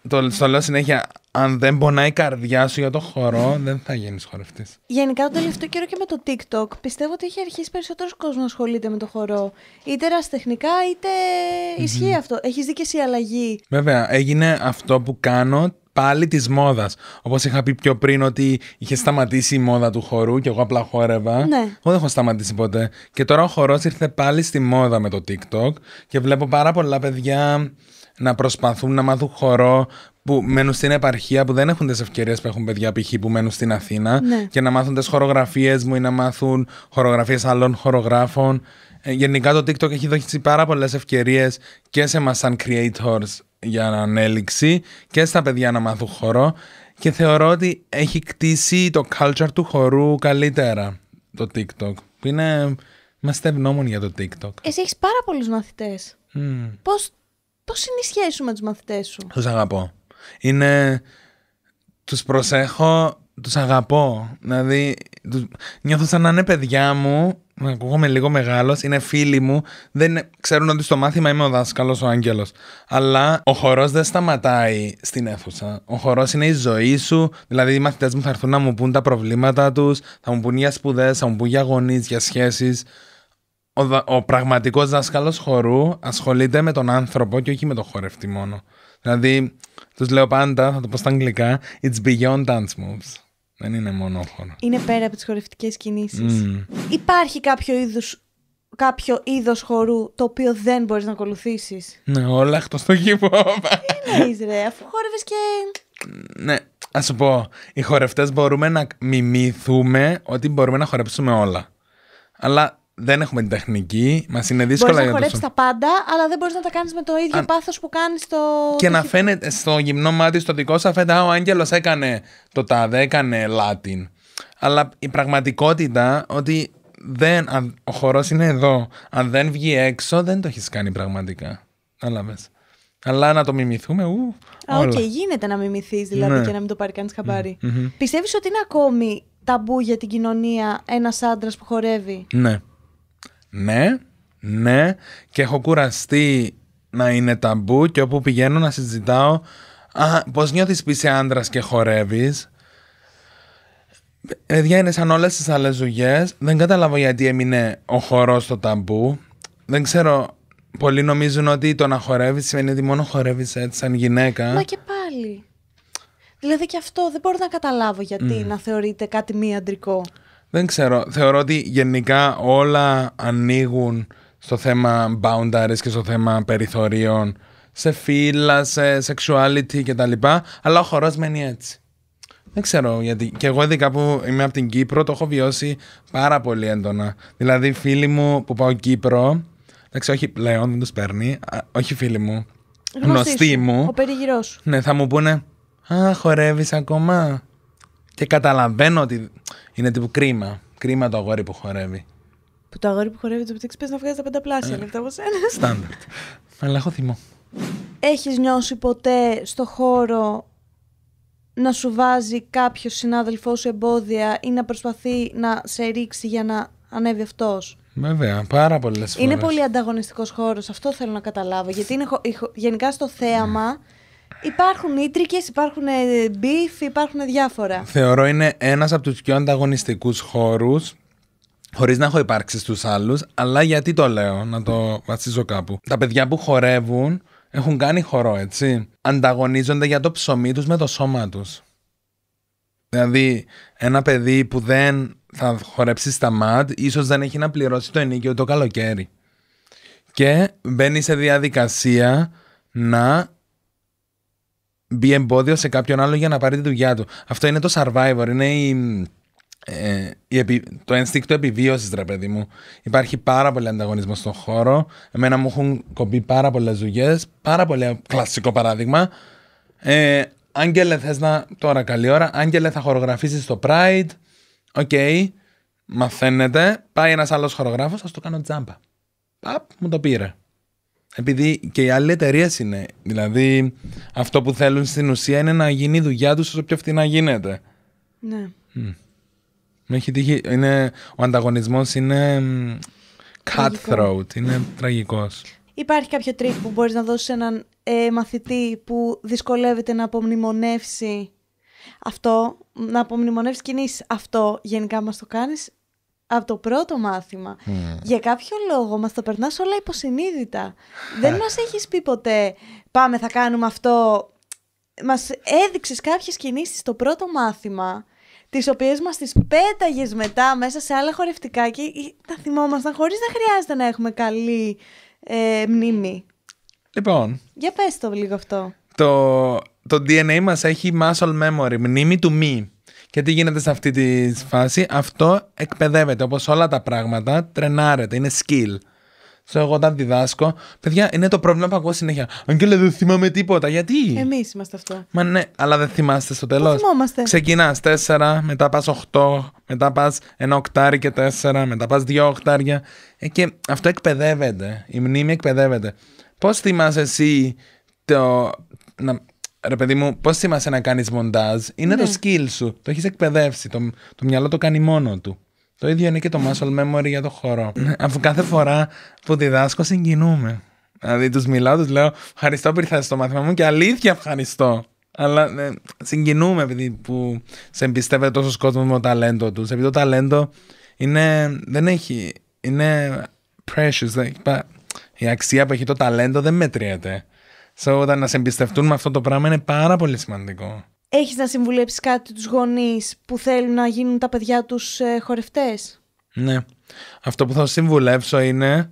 Το, το λέω συνέχεια, αν δεν πονάει η καρδιά σου για το χορό, δεν θα γίνεις χορευτής. Γενικά, το τελευταίο καιρό και με το TikTok, πιστεύω ότι έχει αρχίσει περισσότερος κόσμος να ασχολείται με το χορό. Είτε ραστεχνικά, είτε mm-hmm. ισχύει αυτό. Έχεις δει και εσύ αλλαγή. Βέβαια, έγινε αυτό που κάνω πάλι της μόδας. Όπως είχα πει πιο πριν ότι είχε σταματήσει η μόδα του χορού και εγώ απλά χόρευα. Ναι. Εγώ δεν έχω σταματήσει ποτέ. Και τώρα ο χορός ήρθε πάλι στη μόδα με το TikTok και βλέπω πάρα πολλά παιδιά να προσπαθούν να μάθουν χορό που μένουν στην επαρχία, που δεν έχουν τις ευκαιρίες που έχουν παιδιά π.χ. που μένουν στην Αθήνα ναι. και να μάθουν τις χορογραφίες μου ή να μάθουν χορογραφίες άλλων χορογράφων. Ε, γενικά το TikTok έχει δώσει πάρα πολλές ευκαιρίες και σε μας σαν creators για ανέλυξη και στα παιδιά να μάθουν χορό και θεωρώ ότι έχει κτίσει το culture του χορού καλύτερα το TikTok. Που είναι... Είμαστε ευγνώμων για το TikTok. Εσύ έχεις πάρα πολλούς μαθητές. Mm. Πώς, πώς είναι η σχέση σου με τους μαθητές σου. Τους αγαπώ. Είναι... Τους προσέχω τους αγαπώ. Δηλαδή, τους... νιώθω σαν να είναι παιδιά μου. Με ακούγομαι λίγο μεγάλος, είναι φίλοι μου. Δεν είναι... ξέρουν ότι στο μάθημα είμαι ο δάσκαλος, ο Άγγελος. Αλλά ο χορός δεν σταματάει στην αίθουσα. Ο χορός είναι η ζωή σου. Δηλαδή, οι μαθητές μου θα έρθουν να μου πούν τα προβλήματά τους, θα μου πούν για σπουδές, θα μου πούν για γονείς, για σχέσεις. Ο, δα... ο πραγματικός δάσκαλος χορού ασχολείται με τον άνθρωπο και όχι με τον χορευτή μόνο. Δηλαδή, τους λέω πάντα, θα το πω στα αγγλικά, it's beyond dance moves. Δεν είναι μονόχωρο. Είναι πέρα από τις χορευτικές κινήσεις. Υπάρχει κάποιο είδους κάποιο είδος χορού το οποίο δεν μπορείς να ακολουθήσεις. Ναι, όλα αυτό στο κήπο. Τι είναι, ρε, αφού χόρευες και. Ναι, ας σου πω. Οι χορευτές μπορούμε να μιμηθούμε ότι μπορούμε να χορέψουμε όλα. Αλλά δεν έχουμε την τεχνική, μας είναι δύσκολα μπορείς να χορέψει τα πάντα, αλλά δεν μπορείς να τα κάνεις με το ίδιο Αν... πάθος που κάνεις στο. Και το... να φαίνεται στο γυμνό μάτι, στο δικό σου αφέντα, ο Άγγελος έκανε το τάδε, έκανε Λάτιν. Αλλά η πραγματικότητα ότι δεν, αν, ο χορός είναι εδώ. Αν δεν βγει έξω, δεν το έχεις κάνει πραγματικά. Κατάλαβε. Αλλά να το μιμηθούμε, ου. Α, οκ, okay, γίνεται να μιμηθείς δηλαδή ναι. και να μην το πάρει κανείς χαμπάρι. Mm-hmm. Πιστεύεις ότι είναι ακόμη ταμπού για την κοινωνία ένας άντρας που χορεύει. Ναι ναι, ναι και έχω κουραστεί να είναι ταμπού και όπου πηγαίνω να συζητάω Α, πώς νιώθεις που είσαι άντρας και χορεύεις Παιδιά είναι σαν όλες τις άλλες ζουγιές Δεν καταλάβω γιατί έμεινε ο χορός στο ταμπού Δεν ξέρω Πολλοί νομίζουν ότι το να χορεύεις σημαίνει ότι μόνο χορεύεις έτσι, σαν γυναίκα. Μα και πάλι. Δηλαδή και αυτό δεν μπορώ να καταλάβω γιατί να θεωρείται κάτι μη αντρικό. Δεν ξέρω. Θεωρώ ότι γενικά όλα ανοίγουν στο θέμα boundaries και στο θέμα περιθωρίων, σε φύλλα, σε sexuality κτλ. Αλλά ο χορός μένει έτσι. Δεν ξέρω γιατί. Και εγώ ειδικά που είμαι από την Κύπρο το έχω βιώσει πάρα πολύ έντονα. Δηλαδή, φίλοι μου που πάω Κύπρο. Εντάξει, όχι πλέον, δεν τους παίρνει. όχι φίλοι μου. Γνωστοί, μου. Ο περιγυρό. Ναι, θα μου πούνε. Α, χορεύεις ακόμα. Και καταλαβαίνω ότι είναι τύπου κρίμα. Κρίμα το αγόρι που χορεύει. Που το αγόρι που χορεύει το μεταξύ πες να βγάζει τα πενταπλάσια λεφτά από σένα. Στάνταρτ. Αλλά έχω θυμό. Έχεις νιώσει ποτέ στο χώρο να σου βάζει κάποιος συναδελφο σου εμπόδια ή να προσπαθεί να σε ρίξει για να ανέβει αυτός. Βέβαια, πάρα πολλές φορέ. Είναι πολύ ανταγωνιστικός χώρος, αυτό θέλω να καταλάβω. Γιατί γενικά στο θέαμα ναι. Υπάρχουν ήτρικες, υπάρχουν ε, μπιφ, υπάρχουν διάφορα. Θεωρώ είναι ένας από τους πιο ανταγωνιστικούς χώρους. Χωρίς να έχω υπάρξει στους άλλους, αλλά γιατί το λέω, να το βασίζω κάπου. Τα παιδιά που χορεύουν έχουν κάνει χορό, έτσι. Ανταγωνίζονται για το ψωμί τους με το σώμα τους. Δηλαδή, ένα παιδί που δεν θα χορέψει στα ΜΑΤ, ίσως δεν έχει να πληρώσει το ενίκιο το καλοκαίρι. Και μπαίνει σε διαδικασία να μπει εμπόδιο σε κάποιον άλλο για να πάρει τη δουλειά του. Αυτό είναι το survivor. Είναι η, ε, η επι, το ένστικτο επιβίωσης, ρε παιδί μου. Υπάρχει πάρα πολύ ανταγωνισμό στον χώρο. Εμένα μου έχουν κομπεί πάρα πολλές δουλειές. Πάρα πολύ κλασικό παράδειγμα. Ε, Άγγελε, θες να. Τώρα καλή ώρα. Άγγελε, θα χορογραφήσεις στο Pride. Οκ. Okay. Μαθαίνεται. Πάει ένας άλλος χορογράφος, θα το κάνω τζάμπα. Παπ, μου το πήρε επειδή και οι άλλοι εταιρείες είναι. Δηλαδή, αυτό που θέλουν στην ουσία είναι να γίνει η δουλειά τους όσο πιο φθηνά γίνεται. Ναι. έχει τύχει. Είναι, ο ανταγωνισμός είναι. cutthroat. Είναι τραγικός. Υπάρχει κάποιο τρίκ που μπορείς να δώσεις έναν ε, μαθητή που δυσκολεύεται να απομνημονεύσει αυτό, να απομνημονεύσει κινήσει. Αυτό γενικά μας το κάνεις από το πρώτο μάθημα. Mm. Για κάποιο λόγο μας το περνάς όλα υποσυνείδητα. Δεν ε. μας έχεις πει ποτέ πάμε θα κάνουμε αυτό. Μας έδειξες κάποιες κινήσεις στο πρώτο μάθημα τις οποίες μας τις πέταγες μετά μέσα σε άλλα χορευτικά και τα θυμόμασταν χωρίς να χρειάζεται να έχουμε καλή ε, μνήμη. Λοιπόν. Για πες το λίγο αυτό. Το, το DNA μας έχει muscle memory, μνήμη του μη. Και τι γίνεται σε αυτή τη φάση, αυτό εκπαιδεύεται όπως όλα τα πράγματα, τρενάρεται, είναι skill. Σω εγώ όταν διδάσκω, παιδιά, είναι το πρόβλημα που ακούω συνέχεια. Αν και λέω δεν θυμάμαι τίποτα. Γιατί. Εμείς είμαστε αυτό. Μα ναι, αλλά δεν θυμάστε στο τέλος. θυμόμαστε. Ξεκινάς 4, μετά πας 8, μετά πας ένα οκτάρι και 4, μετά πας 2 οκτάρια. Ε, και αυτό εκπαιδεύεται. Η μνήμη εκπαιδεύεται. Πώς θυμάσαι εσύ το. Να, ρε παιδί μου, πώς θυμάσαι να κάνεις μοντάζ, είναι ναι. το skill σου. Το έχεις εκπαιδεύσει. Το, το μυαλό το κάνει μόνο του. Το ίδιο είναι και το muscle memory για το χώρο. Ναι. Αφού κάθε φορά που διδάσκω, συγκινούμε. Δηλαδή, τους μιλάω, τους λέω Ευχαριστώ που ήρθατε στο μάθημα μου και αλήθεια ευχαριστώ. Αλλά ε, συγκινούμε επειδή που σε εμπιστεύεται τόσο κόσμος με το ταλέντο τους. Επειδή το ταλέντο είναι, δεν έχει. Είναι precious. η αξία που έχει το ταλέντο δεν μετριέται. So, όταν να σε εμπιστευτούν με αυτό το πράγμα είναι πάρα πολύ σημαντικό. Έχεις να συμβουλέψεις κάτι τους γονείς που θέλουν να γίνουν τα παιδιά τους ε, χορευτές. Ναι. Αυτό που θα συμβουλέψω είναι.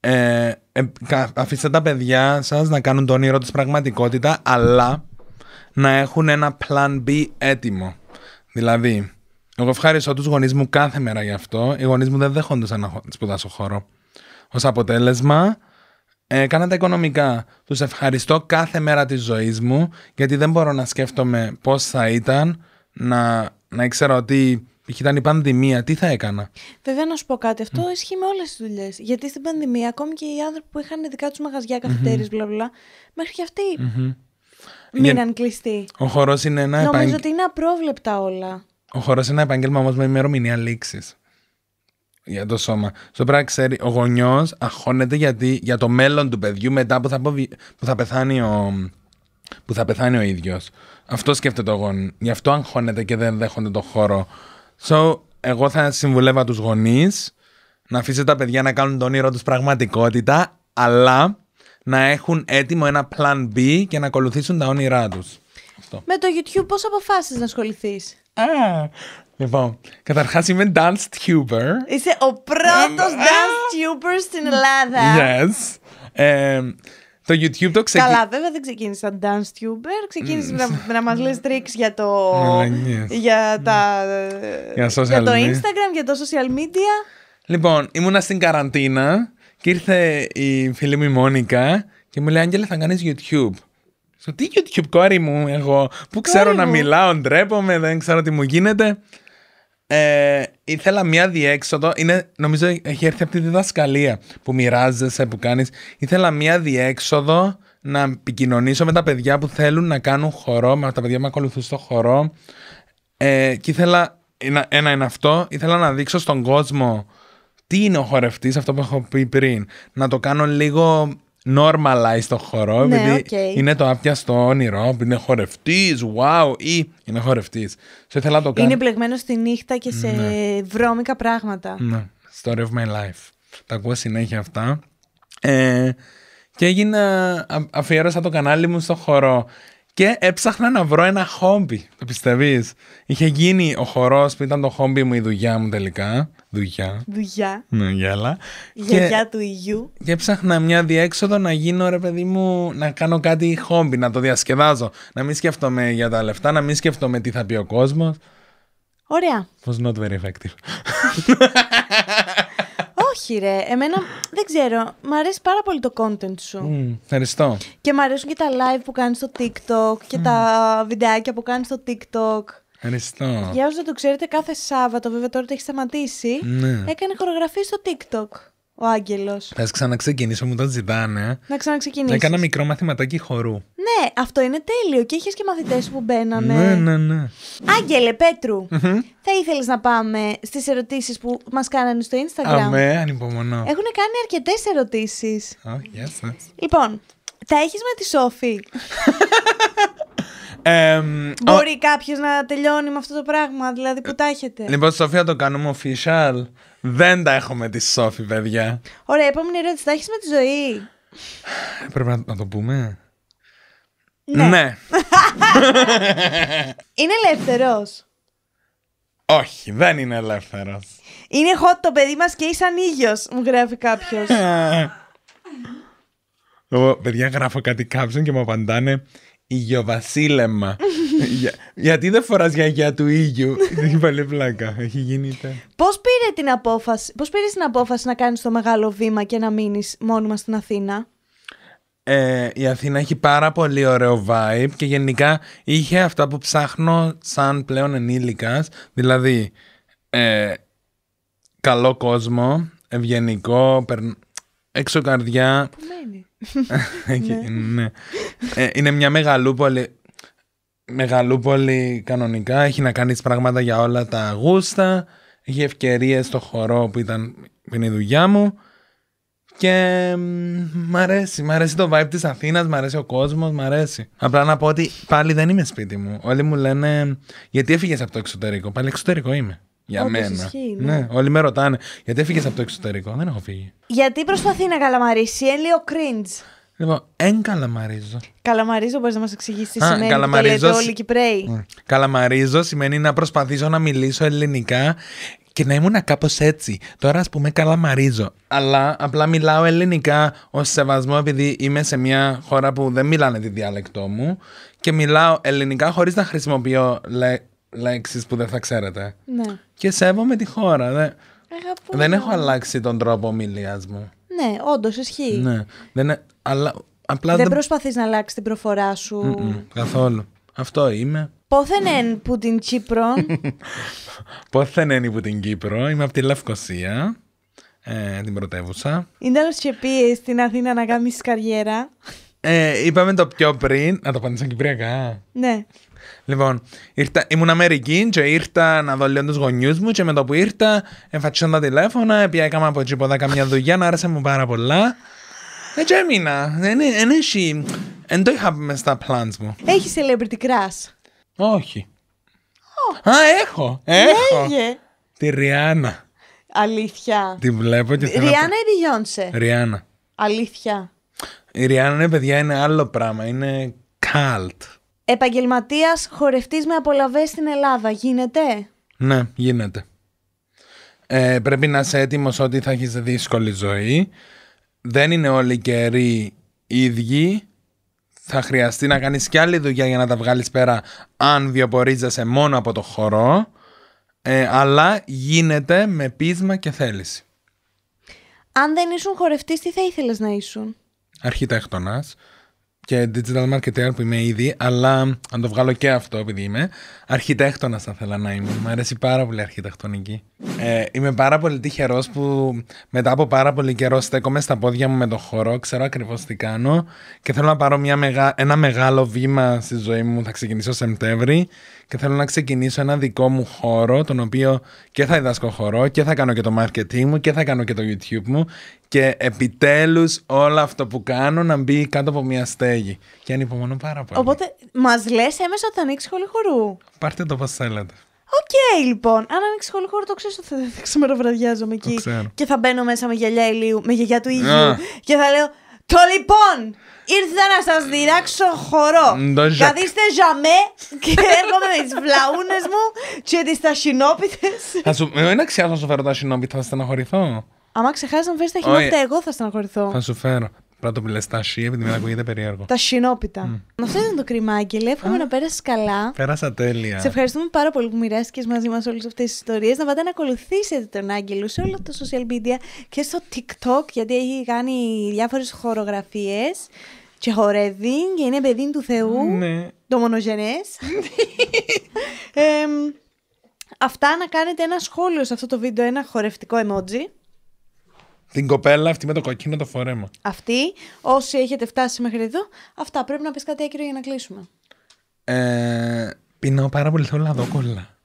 Ε, ε αφήστε τα παιδιά σας να κάνουν το όνειρό τους πραγματικότητα αλλά να έχουν ένα plan B έτοιμο δηλαδή εγώ ευχαριστώ τους γονείς μου κάθε μέρα γι' αυτό οι γονείς μου δεν δέχονται να σπουδάσω χώρο ως αποτέλεσμα ε, κάνα τα οικονομικά. Τους ευχαριστώ κάθε μέρα της ζωής μου, γιατί δεν μπορώ να σκέφτομαι πώς θα ήταν να, να ήξερα ότι π.χ. ήταν η πανδημία, τι θα έκανα. Βέβαια να σου πω κάτι, αυτό mm. ισχύει με όλες τις δουλειές. Γιατί στην πανδημία ακόμη και οι άνθρωποι που είχαν δικά τους μαγαζιά, καφετέρειες, mm-hmm. μπλα μέχρι και αυτοί mm-hmm. μείναν Για... κλειστοί. Ο χώρος είναι ένα Νομίζω ότι είναι απρόβλεπτα όλα. Ο χορός είναι ένα επαγγέλμα όμως με ημερομηνία λήξης για το σώμα. Στο πράγμα ξέρει, ο γονιός αγχώνεται γιατί, για το μέλλον του παιδιού μετά που θα, πεθάνει ο, που θα πεθάνει ο ίδιος. Αυτό σκέφτεται ο γονιός Γι' αυτό αγχώνεται και δεν δέχονται το χώρο. So, εγώ θα συμβουλεύα τους γονείς να αφήσετε τα παιδιά να κάνουν τον όνειρο τους πραγματικότητα, αλλά να έχουν έτοιμο ένα plan B και να ακολουθήσουν τα όνειρά τους. Με το YouTube πώς αποφάσισες να ασχοληθείς. Λοιπόν, καταρχάς είμαι dance tuber. Είσαι ο πρώτος dance tuber στην Ελλάδα. Yes. το YouTube το ξεκίνησε. Καλά, βέβαια δεν ξεκίνησα dance tuber. Ξεκίνησες mm. να, να μας λες τρίξ για το. Ναι, ναι. για τα. Για, το Instagram, για το social media. Λοιπόν, ήμουνα στην καραντίνα και ήρθε η φίλη μου η Μόνικα και μου λέει: Άγγελα, θα κάνεις YouTube. Στο τι YouTube, κόρη μου, εγώ που ξέρω να μιλάω, ντρέπομαι, δεν ξέρω τι μου γίνεται. Ε, ήθελα μια διέξοδο. Είναι, νομίζω έχει έρθει από τη διδασκαλία που μοιράζεσαι, που κάνεις. Ήθελα μια διέξοδο να επικοινωνήσω με τα παιδιά που θέλουν να κάνουν χορό, με τα παιδιά που ακολουθούν στο χορό. Ε, και ήθελα. Ένα είναι αυτό. Ήθελα να δείξω στον κόσμο τι είναι ο χορευτής, αυτό που έχω πει πριν. Να το κάνω λίγο normalize το χορό, ναι, είναι το άπιαστο όνειρο, που είναι χορευτής, wow, ή είναι χορευτής. Σε ήθελα να το κάνω. Είναι πλεγμένο στη νύχτα και σε ναι. βρώμικα πράγματα. Ναι. Story of my life. Τα ακούω συνέχεια αυτά. Ε, και έγινα, αφιέρωσα το κανάλι μου στο χορό και έψαχνα να βρω ένα χόμπι. Το πιστεύεις. Είχε γίνει ο χορός που ήταν το χόμπι μου, η δουλειά μου τελικά. Δουλειά. Δουλειά. Ναι, γέλα. Γιαγιά του ιού. Και έψαχνα μια διέξοδο να γίνω ρε παιδί μου, να κάνω κάτι χόμπι, να το διασκεδάζω. Να μην σκέφτομαι για τα λεφτά, να μην σκέφτομαι τι θα πει ο κόσμος. Ωραία. Was not very effective. Όχι, ρε. Εμένα δεν ξέρω. Μ' αρέσει πάρα πολύ το content σου. Mm, ευχαριστώ. Και μ' αρέσουν και τα live που κάνεις στο TikTok και τα βιντεάκια που κάνεις στο TikTok. Ευχαριστώ. Για όσους δεν το ξέρετε, κάθε Σάββατο, βέβαια τώρα το έχεις σταματήσει, ναι. έκανε χορογραφή στο TikTok. Ο Άγγελος. Θα ξαναξεκινήσω, μου το ζητάνε. Να ξαναξεκινήσω. Έκανα μικρό μαθηματάκι χορού. Ναι, αυτό είναι τέλειο. Και είχες και μαθητές που μπαίνανε. Ναι, ναι, ναι. Άγγελε, θα ήθελες να πάμε στις ερωτήσεις που μας κάνανε στο Instagram. Αμέ, ανυπομονώ. Έχουν κάνει αρκετές ερωτήσεις. Oh, yes, yes. Λοιπόν, τα έχεις με τη Σόφη. ε, Μπορεί ο... κάποιος να τελειώνει με αυτό το πράγμα, δηλαδή που τα έχετε. Λοιπόν, Σοφία, το κάνουμε official. Δεν τα έχω με τη Σόφη, παιδιά. Ωραία, επόμενη ερώτηση. Τα έχεις με τη ζωή. Πρέπει να το πούμε. Ναι. ναι. είναι ελεύθερος. Όχι, δεν είναι ελεύθερος. Είναι hot το παιδί μας και είσαι ανίγιο, μου γράφει κάποιος. Εγώ, παιδιά, γράφω κάτι κάψον και μου απαντάνε Υγειοβασίλεμα. για, γιατί δεν φοράς γιαγιά του ήλιου. Έχει πολύ πλάκα. Έχει γίνει Πώς πήρε την απόφαση, πώς πήρες την απόφαση να κάνεις το μεγάλο βήμα και να μείνεις μόνιμα στην Αθήνα. Ε, η Αθήνα έχει πάρα πολύ ωραίο vibe και γενικά είχε αυτά που ψάχνω σαν πλέον ενήλικας, δηλαδή ε, καλό κόσμο, ευγενικό, περ... έξω καρδιά. Που μένει. ναι. Ε, ναι. είναι μια μεγαλούπολη, μεγαλούπολη κανονικά, έχει να κάνεις πράγματα για όλα τα γούστα, έχει ευκαιρίες στο χορό που ήταν είναι η δουλειά μου. Και μ' αρέσει. Μ' αρέσει το vibe της Αθήνας, μ' αρέσει ο κόσμος, μ' αρέσει. Απλά να πω ότι πάλι δεν είμαι σπίτι μου. Όλοι μου λένε γιατί έφυγες από το εξωτερικό. Πάλι εξωτερικό είμαι. Για μένα. Ισχύει, ναι. ναι. όλοι με ρωτάνε γιατί έφυγες από το εξωτερικό. Δεν έχω φύγει. Γιατί προσπαθεί να καλαμαρίσει, είναι λίγο cringe. Λοιπόν, εν καλαμαρίζω. Καλαμαρίζω, μπορείς να μας εξηγήσεις τι σημαίνει. Καλαμαρίζω. Κυπρέοι. Καλαμαρίζω σημαίνει να προσπαθήσω να μιλήσω ελληνικά και να ήμουν κάπως έτσι. Τώρα, ας πούμε, καλαμαρίζω. Αλλά απλά μιλάω ελληνικά ως σεβασμό, επειδή είμαι σε μια χώρα που δεν μιλάνε τη διάλεκτό μου και μιλάω ελληνικά χωρίς να χρησιμοποιώ λέξεις που δεν θα ξέρετε. Ναι. Και σέβομαι τη χώρα. Δεν, δεν έχω αλλάξει τον τρόπο ομιλίας μου. Ναι, όντως ισχύει. Ναι. Δεν, ε, προσπαθείς να αλλάξεις την προφορά σου. καθόλου. Αυτό είμαι. Πόθεν εν που την Κύπρο. Πόθεν εν που την Κύπρο. Είμαι από τη Λευκοσία. Ε, την πρωτεύουσα. Είναι όλο και πει στην Αθήνα να κάνεις καριέρα. Ε, είπαμε το πιο πριν. Να το απαντήσω Κυπριακά. Ναι. Λοιπόν, ήρθα, ήμουν Αμερική και ήρθα να δω λίγο τους γονιούς μου και με το που ήρθα, εμφανιστώ τα τηλέφωνα, Επειδή έκανα από τσίποδα καμιά δουλειά, να άρεσε μου πάρα πολλά. Έτσι ε, έμεινα. Δεν ε, ναι, ε, ναι, Δεν το είχα μέσα στα plans μου. Έχεις celebrity crush. Όχι. Oh. Α, έχω. Ναι, έχω. Τη Ριάννα. Αλήθεια. Τη βλέπω και θέλω. Ριάννα ή Μπιγιόνσε. Ριάννα. Αλήθεια. Η Ριάννα, ναι, παιδιά, είναι άλλο πράγμα. Είναι καλτ. Επαγγελματίας χορευτής με απολαυές στην Ελλάδα. Γίνεται. Ναι, γίνεται. Ε, πρέπει να είσαι έτοιμος ότι θα έχεις δύσκολη ζωή. Δεν είναι όλοι οι καιροί ίδιοι θα χρειαστεί να κάνεις κι άλλη δουλειά για να τα βγάλεις πέρα αν βιοπορίζεσαι μόνο από το χορό, ε, αλλά γίνεται με πείσμα και θέληση. Αν δεν ήσουν χορευτής, τι θα ήθελες να ήσουν? Αρχιτέκτονας και digital marketer που είμαι ήδη, αλλά αν το βγάλω και αυτό επειδή είμαι, αρχιτέκτονας θα ήθελα να είμαι. Μου αρέσει πάρα πολύ η αρχιτεκτονική. Ε, είμαι πάρα πολύ τυχερός που μετά από πάρα πολύ καιρό στέκομαι στα πόδια μου με το χώρο, ξέρω ακριβώς τι κάνω και θέλω να πάρω μια ένα μεγάλο βήμα στη ζωή μου. Θα ξεκινήσω Σεπτέμβρη και θέλω να ξεκινήσω ένα δικό μου χώρο, τον οποίο και θα διδάσκω χορό και θα κάνω και το marketing μου και θα κάνω και το YouTube μου και επιτέλους όλο αυτό που κάνω να μπει κάτω από μια στέγη. Και ανυπομονώ πάρα πολύ. Οπότε μας λες έμεσα ότι θα ανοίξεις σχολή χορού. Πάρτε το πώς θέλετε. Οκ, λοιπόν. Αν ανοίξεις χώρο, χώρο το ξέρω ότι θα, εκεί. Και θα μπαίνω μέσα με γυαλιά ηλίου, με γιαγιά του ήλιου. Και θα λέω το λοιπόν, ήρθα να σας διδάξω χορό. Καθίστε ζαμέ και έρχομαι με τις βλαούνες μου και τις ταχυνόπιτες. Θα σου. Δεν ξέρω να σου φέρω τα ταχυνόπιτα, θα στεναχωρηθώ. Άμα ξεχάσεις να φέρεις ταχυνόπιτα, εγώ θα στεναχωρηθώ. Θα σου φέρω. Πρώτα που λε τα σι, επειδή με ακούγεται περίεργο. Τα σινόπιτα. Με Αυτό ήταν το κρυμάκι. Λέει, εύχομαι να πέρασες καλά. Πέρασα τέλεια. Σε ευχαριστούμε πάρα πολύ που μοιράστηκες μαζί μας όλες αυτές τις ιστορίες. Να πάτε να ακολουθήσετε τον Άγγελο σε όλα τα social media και στο TikTok, γιατί έχει κάνει διάφορες χορογραφίες και χορεύει και είναι παιδί του Θεού. Ναι. Το μονογενές. αυτά να κάνετε ένα σχόλιο σε αυτό το βίντεο, ένα χορευτικό emoji. Την κοπέλα αυτή με το κοκκίνο το φορέμα. Αυτή, όσοι έχετε φτάσει μέχρι εδώ, αυτά πρέπει να πεις κάτι έκυρο για να κλείσουμε. Ε, πεινάω πάρα πολύ, θέλω να